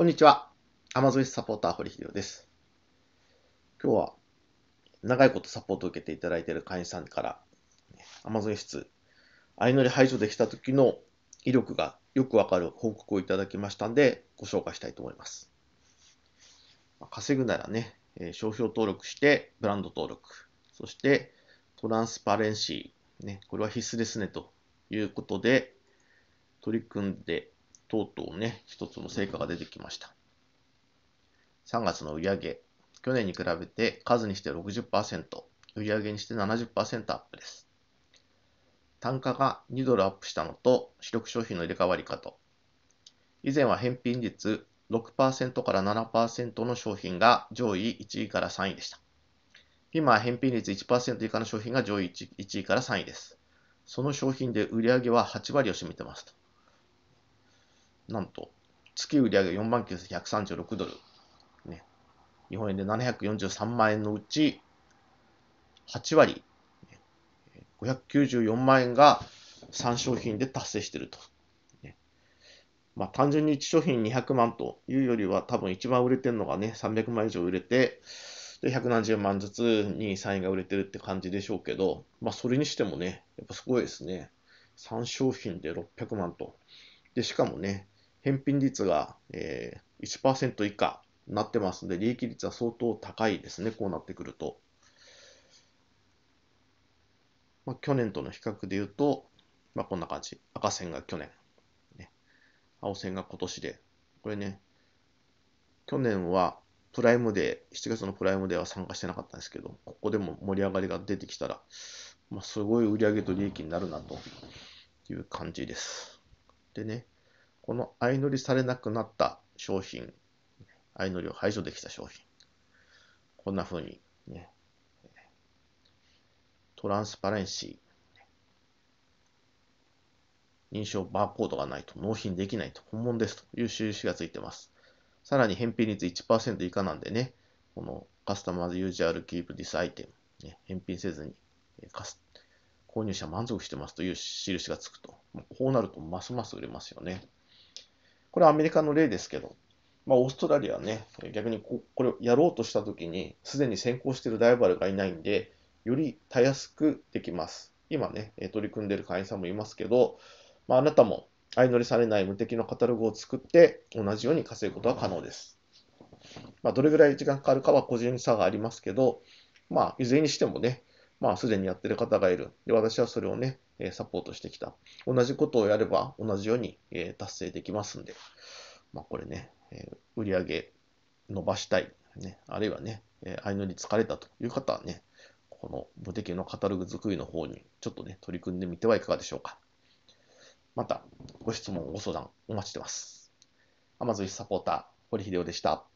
こんにちは。アマゾンサポーター、堀秀夫です。今日は、長いことサポートを受けていただいている会員さんから、Amazon 室、相乗り排除できた時の威力がよくわかる報告をいただきましたんで、ご紹介したいと思います。稼ぐならね、商標登録して、ブランド登録、そして、トランスパレンシー、ね、これは必須ですね、ということで、取り組んでとうとうね、一つの成果が出てきました。3月の売上去年に比べて数にして60%、売上にして70%アップです。単価が2ドルアップしたのと、主力商品の入れ替わり方。以前は返品率6%から7%の商品が上位1位から3位でした。今、返品率1%以下の商品が上位 1, 1位から3位です。その商品で売り上げは8割を占めてますと。なんと、月売上4万9136ドル。ね。日本円で743万円のうち、8割、594万円が3商品で達成していると。ね、まあ、単純に1商品200万というよりは、多分一番売れてるのがね、300万以上売れて、で、170万ずつ2位、3位が売れてるって感じでしょうけど、まあ、それにしてもね、やっぱすごいですね。3商品で600万と。で、しかもね、返品率が、えー、1%以下になってますので、利益率は相当高いですね、こうなってくると。まあ、去年との比較で言うと、まあ、こんな感じ。赤線が去年、ね、青線が今年で、これね、去年はプライムデー、7月のプライムデーは参加してなかったんですけど、ここでも盛り上がりが出てきたら、まあ、すごい売り上げと利益になるなという感じです。でね、この相乗りされなくなった商品、相乗りを排除できた商品。こんな風に、ね、トランスパレンシー、認証バーコードがないと納品できないと、本物ですという印がついてます。さらに返品率1%以下なんでね、このカスタマーズユージャルキープディスアイテム、ね、返品せずに、購入者満足してますという印がつくと、こうなるとますます売れますよね。これはアメリカの例ですけど、まあ、オーストラリアはね、逆にここれをやろうとしたときに、すでに先行しているライバルがいないんで、よりたやすくできます。今ね、取り組んでいる会員さんもいますけど、まあ、あなたも相乗りされない無敵のカタログを作って、同じように稼ぐことは可能です。まあ、どれぐらい時間かかるかは個人差がありますけど、まあ、いずれにしてもね、まあ、すでにやってる方がいる。で、私はそれをね、サポートしてきた。同じことをやれば同じように達成できますんで、まあ、これね、売り上げ伸ばしたい、ね、あるいはね、相乗り疲れたという方はね、この無敵のカタログ作りの方にちょっとね、取り組んでみてはいかがでしょうか。また、ご質問、ご相談お待ちしてます。Amazon サポーター、堀秀夫でした。